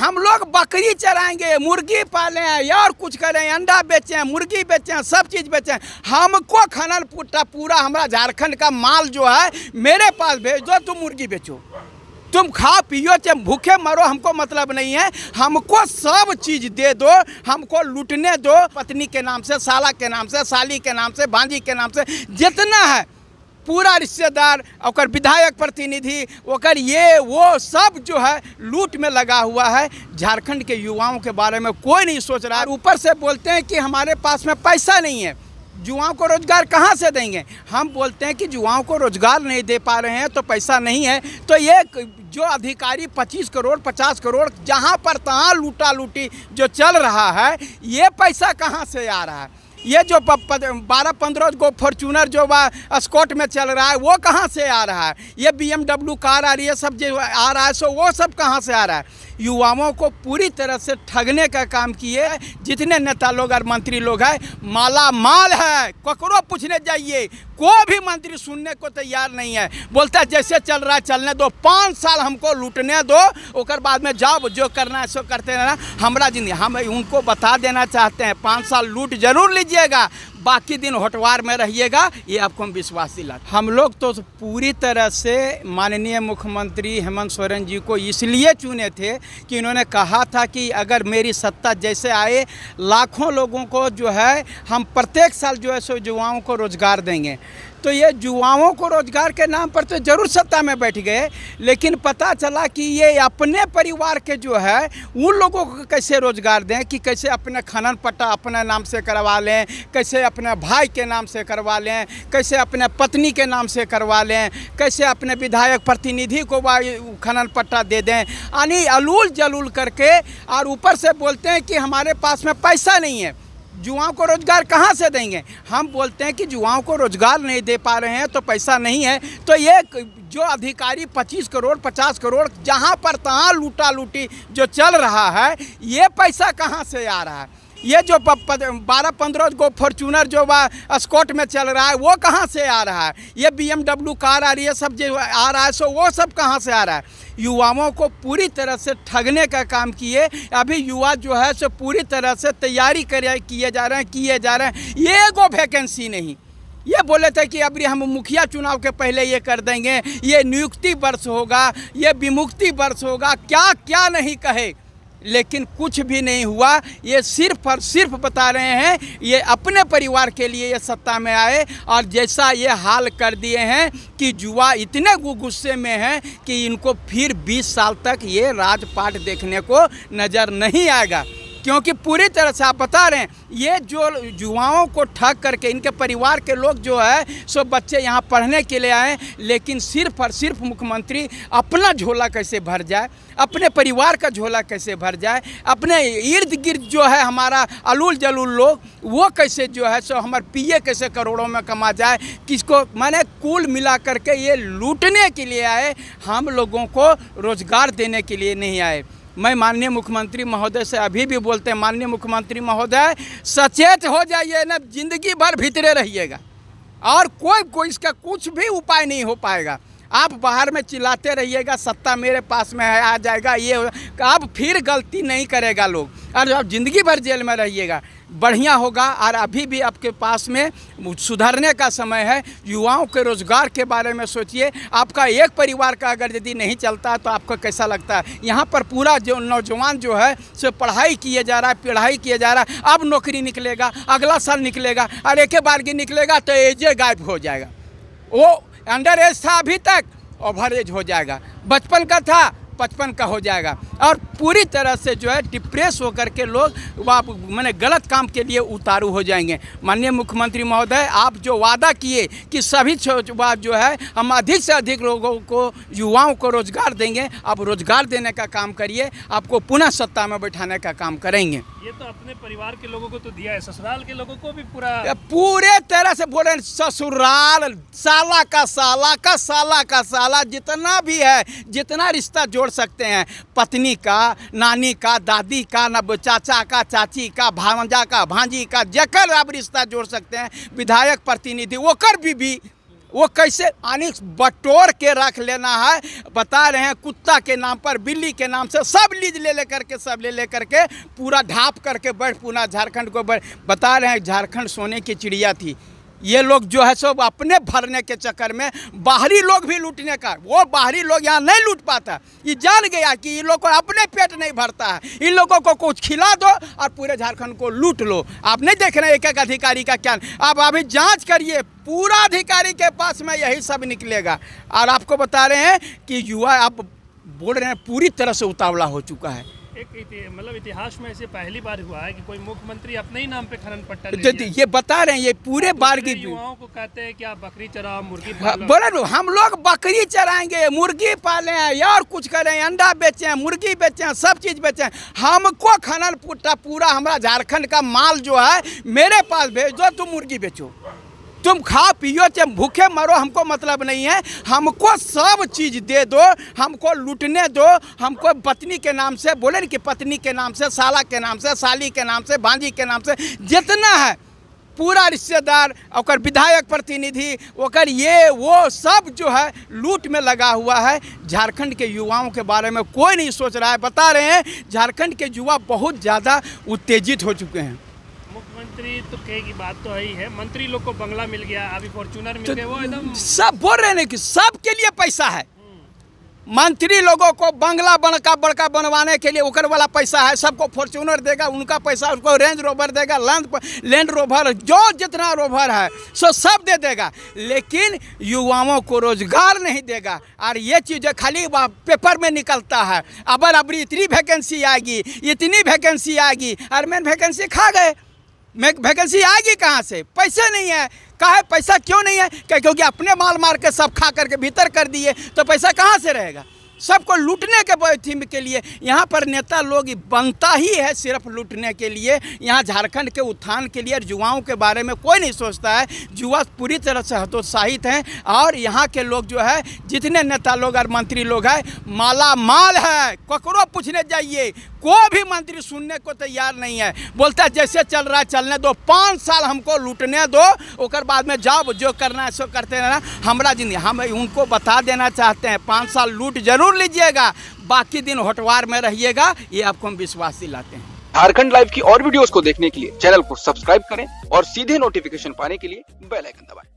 हम लोग बकरी चराएंगे मुर्गी पालें और कुछ करें अंडा बेचें मुर्गी बेचें सब चीज़ बेचें हमको खनन पुट्टा पूरा हमारा झारखंड का माल जो है मेरे पास भेज दो तुम मुर्गी बेचो तुम खाओ पियो चाहे भूखे मरो हमको मतलब नहीं है हमको सब चीज़ दे दो हमको लूटने दो पत्नी के नाम से साला के नाम से साली के नाम से भांजी के नाम से जितना है पूरा रिश्तेदार और विधायक प्रतिनिधि और ये वो सब जो है लूट में लगा हुआ है झारखंड के युवाओं के बारे में कोई नहीं सोच रहा है ऊपर से बोलते हैं कि हमारे पास में पैसा नहीं है युवाओं को रोज़गार कहाँ से देंगे हम बोलते हैं कि युवाओं को रोज़गार नहीं दे पा रहे हैं तो पैसा नहीं है तो ये जो अधिकारी 25 करोड़ 50 करोड़ जहाँ पर तहाँ लूटा लूटी जो चल रहा है ये पैसा कहाँ से आ रहा है ये जो बारह पंद्रह गो फॉर्चूनर जो स्कॉट में चल रहा है वो कहाँ से आ रहा है ये बी कार आ रही है सब जो आ रहा है सो वो सब कहाँ से आ रहा है युवाओं को पूरी तरह से ठगने का काम किए जितने नेता लोग और मंत्री लोग हैं माला माल है ककरो पूछने जाइए कोई भी मंत्री सुनने को तैयार नहीं है बोलता है जैसे चल रहा है चलने दो पाँच साल हमको लूटने दो और बाद में जाओ जो करना है सो करते रहना हमारा जिंदगी हम उनको बता देना चाहते हैं पाँच साल लूट जरूर लीजिएगा बाकी दिन होटवार में रहिएगा ये आपको हम विश्वास दिला हम लोग तो पूरी तरह से माननीय मुख्यमंत्री हेमंत सोरेन जी को इसलिए चुने थे कि इन्होंने कहा था कि अगर मेरी सत्ता जैसे आए लाखों लोगों को जो है हम प्रत्येक साल जो है सो युवाओं को रोज़गार देंगे तो ये युवाओं को रोजगार के नाम पर तो जरूर सत्ता में बैठ गए लेकिन पता चला कि ये अपने परिवार के जो है उन लोगों को कैसे रोजगार दें कि कैसे अपने खनन पट्टा अपने नाम से करवा लें कैसे अपने भाई के नाम से करवा लें कैसे अपने पत्नी के नाम से करवा लें कैसे अपने विधायक प्रतिनिधि को खनन पट्टा दे दें यानी अलूल जलूल करके और ऊपर से बोलते हैं कि हमारे पास में पैसा नहीं है युवाओं को रोज़गार कहाँ से देंगे हम बोलते हैं कि युवाओं को रोज़गार नहीं दे पा रहे हैं तो पैसा नहीं है तो ये जो अधिकारी 25 करोड़ 50 करोड़ जहाँ पर तहाँ लूटा लूटी जो चल रहा है ये पैसा कहाँ से आ रहा है ये जो बारह पंद्रह गो फॉर्चूनर जो स्कॉट में चल रहा है वो कहाँ से आ रहा है ये बी कार आ रही है सब जो आ रहा है सो वो सब कहाँ से आ रहा है युवाओं को पूरी तरह से ठगने का काम किए अभी युवा जो है सो पूरी तरह से तैयारी करे किए जा रहे हैं किए जा रहे हैं ये गो वैकेंसी नहीं ये बोले थे कि अभी हम मुखिया चुनाव के पहले ये कर देंगे ये नियुक्ति वर्ष होगा ये विमुक्ति वर्ष होगा क्या क्या नहीं कहे लेकिन कुछ भी नहीं हुआ ये सिर्फ और सिर्फ बता रहे हैं ये अपने परिवार के लिए ये सत्ता में आए और जैसा ये हाल कर दिए हैं कि जुआ इतने गुस्से में है कि इनको फिर 20 साल तक ये राजपाट देखने को नज़र नहीं आएगा क्योंकि पूरी तरह से आप बता रहे हैं ये जो युवाओं को ठग करके इनके परिवार के लोग जो है सो बच्चे यहाँ पढ़ने के लिए आए लेकिन सिर्फ और सिर्फ मुख्यमंत्री अपना झोला कैसे भर जाए अपने परिवार का झोला कैसे भर जाए अपने इर्द गिर्द जो है हमारा अलूल जलूल लोग वो कैसे जो है सो हमारे पिए कैसे करोड़ों में कमा जाए किसको मैंने कुल मिला करके ये लूटने के लिए आए हम लोगों को रोज़गार देने के लिए नहीं आए मैं माननीय मुख्यमंत्री महोदय से अभी भी बोलते हैं माननीय मुख्यमंत्री महोदय सचेत हो जाइए ना जिंदगी भर भीतरे रहिएगा और कोई कोई इसका कुछ भी उपाय नहीं हो पाएगा आप बाहर में चिल्लाते रहिएगा सत्ता मेरे पास में है आ जाएगा ये आप फिर गलती नहीं करेगा लोग और आप ज़िंदगी भर जेल में रहिएगा बढ़िया होगा और अभी भी आपके पास में सुधरने का समय है युवाओं के रोज़गार के बारे में सोचिए आपका एक परिवार का अगर यदि नहीं चलता तो आपको कैसा लगता है यहाँ पर पूरा जो नौजवान जो है सो पढ़ाई किए जा रहा है पढ़ाई किए जा रहा है अब नौकरी निकलेगा अगला साल निकलेगा और एक बार की निकलेगा तो एजे गायब हो जाएगा वो अंडर एज था अभी तक ओवर एज हो जाएगा बचपन का था पचपन का हो जाएगा और पूरी तरह से जो है डिप्रेस होकर के लोग मैंने गलत काम के लिए उतारू हो जाएंगे माननीय मुख्यमंत्री महोदय आप जो वादा किए कि सभी जो है हम अधिक से अधिक लोगों को युवाओं को रोजगार देंगे आप रोजगार देने का काम करिए आपको पुनः सत्ता में बैठाने का काम करेंगे ये तो अपने परिवार के लोगों को तो दिया है ससुराल के लोगों को भी पूरा पूरे तरह से बोले ससुराल साला का साला का साला का साला जितना भी है जितना रिश्ता जोड़ छोड़ सकते हैं पत्नी का नानी का दादी का नब चाचा का चाची का भावजा का भांजी का जकर आप रिश्ता जोड़ सकते हैं विधायक प्रतिनिधि वोकर भी, भी वो कैसे यानी बटोर के रख लेना है बता रहे हैं कुत्ता के नाम पर बिल्ली के नाम से सब लीज ले लेकर के सब ले लेकर के पूरा ढाप करके बैठ पुना झारखंड को बैठ बता रहे हैं झारखंड सोने की चिड़िया थी ये लोग जो है सब अपने भरने के चक्कर में बाहरी लोग भी लूटने का वो बाहरी लोग यहाँ नहीं लूट पाता ये जान गया कि इन लोग को अपने पेट नहीं भरता है इन लोगों को कुछ खिला दो और पूरे झारखंड को लूट लो आप नहीं देख रहे एक एक अधिकारी का क्या आप अभी जांच करिए पूरा अधिकारी के पास में यही सब निकलेगा और आपको बता रहे हैं कि युवा आप बोल रहे हैं पूरी तरह से उतावला हो चुका है एक मतलब इतिहास में ऐसे पहली बार हुआ है कि कोई मुख्यमंत्री अपने ही नाम पे खनन पट्टा तो ले ये बता रहे हैं ये पूरे तो बार की युवाओं को कहते हैं कि आप बकरी चराओ मुर्गी हाँ, बोले लो हम लोग बकरी चराएंगे मुर्गी पाले हैं और कुछ करें अंडा बेचे हैं मुर्गी बेचे हैं सब चीज बेचे हैं हमको खनन पुट्टा पूरा हमारा झारखंड का माल जो है मेरे पास भेज दो तुम मुर्गी बेचो तुम खा पियो चाहे भूखे मरो हमको मतलब नहीं है हमको सब चीज़ दे दो हमको लूटने दो हमको पत्नी के नाम से बोले कि पत्नी के नाम से साला के नाम से साली के नाम से भांजी के नाम से जितना है पूरा रिश्तेदार और विधायक प्रतिनिधि और ये वो सब जो है लूट में लगा हुआ है झारखंड के युवाओं के बारे में कोई नहीं सोच रहा है बता रहे हैं झारखंड के युवा बहुत ज़्यादा उत्तेजित हो चुके हैं मंत्री तो कहे की बात तो है है मंत्री लोग को बंगला मिल गया अभी फॉर्चूनर मिल तो गया वो एकदम सब बोल रहे की कि सबके लिए पैसा है मंत्री लोगों को बंगला बड़का बड़का बनवाने के लिए उकर वाला पैसा है सबको फॉर्चूनर देगा उनका पैसा उनको रेंज रोवर देगा लैंड लैंड रोवर जो जितना रोवर है सो सब दे देगा लेकिन युवाओं को रोजगार नहीं देगा और ये चीज़ें खाली पेपर में निकलता है अबर अबरी इतनी वैकेंसी आएगी इतनी वैकेंसी आएगी और मेन वैकेंसी खा गए वैकेंसी आएगी कहाँ से पैसे नहीं है कहा है पैसा क्यों नहीं है क्या क्योंकि अपने माल मार के सब खा करके भीतर कर दिए तो पैसा कहाँ से रहेगा सबको लूटने के थीम के लिए यहाँ पर नेता लोग बनता ही है सिर्फ लूटने के लिए यहाँ झारखंड के उत्थान के लिए युवाओं के बारे में कोई नहीं सोचता है युवा पूरी तरह से हतोत्साहित हैं और यहाँ के लोग जो है जितने नेता लोग और मंत्री लोग हैं माला माल है ककरो पूछने जाइए कोई भी मंत्री सुनने को तैयार नहीं है बोलता है जैसे चल रहा है चलने दो पाँच साल हमको लूटने दो और बाद में जाओ जो करना है सो करते रहना हमारा जिंदगी हम उनको बता देना चाहते हैं पाँच साल लूट जरूर जरूर लीजिएगा बाकी दिन होटवार में रहिएगा ये आपको हम विश्वास दिलाते हैं झारखंड लाइव की और वीडियोस को देखने के लिए चैनल को सब्सक्राइब करें और सीधे नोटिफिकेशन पाने के लिए बेल आइकन दबाएं